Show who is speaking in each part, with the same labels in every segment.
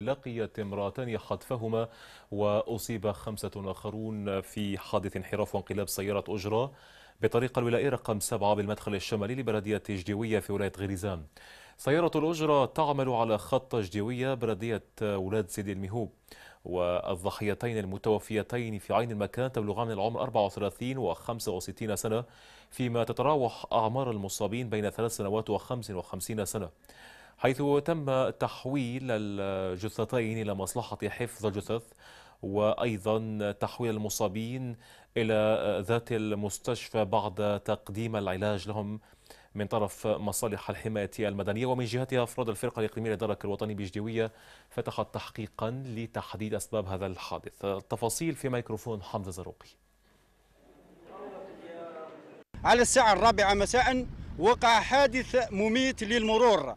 Speaker 1: لقيت امرأتان خطفهما وأصيب خمسة آخرون في حادث انحراف وانقلاب سيارة أجرة بطريق الولائي رقم 7 بالمدخل الشمالي لبلدية جديوية في ولاية غريزان سيارة الأجرة تعمل على خط جديوية بلدية ولاد سيدي المهوب والضحيتين المتوفيتين في عين المكان تبلغان العمر 34 و 65 سنة فيما تتراوح أعمار المصابين بين ثلاث سنوات و 55 سنة حيث تم تحويل الجثتين إلى مصلحة حفظ الجثث وأيضا تحويل المصابين إلى ذات المستشفى بعد تقديم العلاج لهم من طرف مصالح الحماية المدنية ومن جهتها أفراد الفرقة الإقليمية للدرك الوطني بجديوية فتحت تحقيقا لتحديد أسباب هذا الحادث التفاصيل في ميكروفون حمزة زروقي
Speaker 2: على الساعة الرابعة مساء وقع حادث مميت للمرور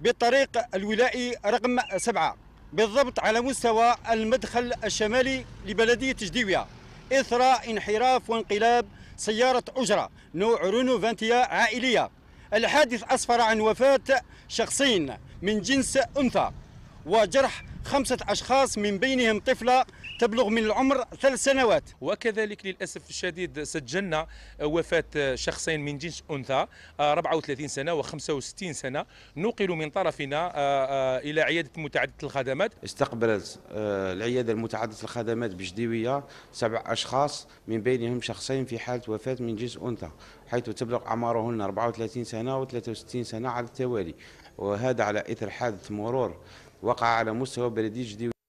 Speaker 2: بالطريق الولائي رقم سبعة بالضبط على مستوى المدخل الشمالي لبلدية جديوية إثر انحراف وانقلاب سيارة أجرة نوع رونو فانتيا عائلية الحادث أسفر عن وفاة شخصين من جنس أنثى وجرح خمسة أشخاص من بينهم طفلة تبلغ من العمر
Speaker 3: ثلاث سنوات وكذلك للأسف الشديد سجلنا وفاة شخصين من جنس أنثى 34 آه، سنة و65 سنة نقلوا من طرفنا آه، آه، إلى عيادة متعددة الخدمات
Speaker 4: استقبلت العيادة المتعددة الخدمات
Speaker 3: بجديوية سبع أشخاص
Speaker 4: من بينهم شخصين في حالة وفاة من جنس أنثى حيث تبلغ أعمارهن 34 سنة و63 سنة على التوالي وهذا على إثر حادث مرور وقع على مستوى بلدية جديد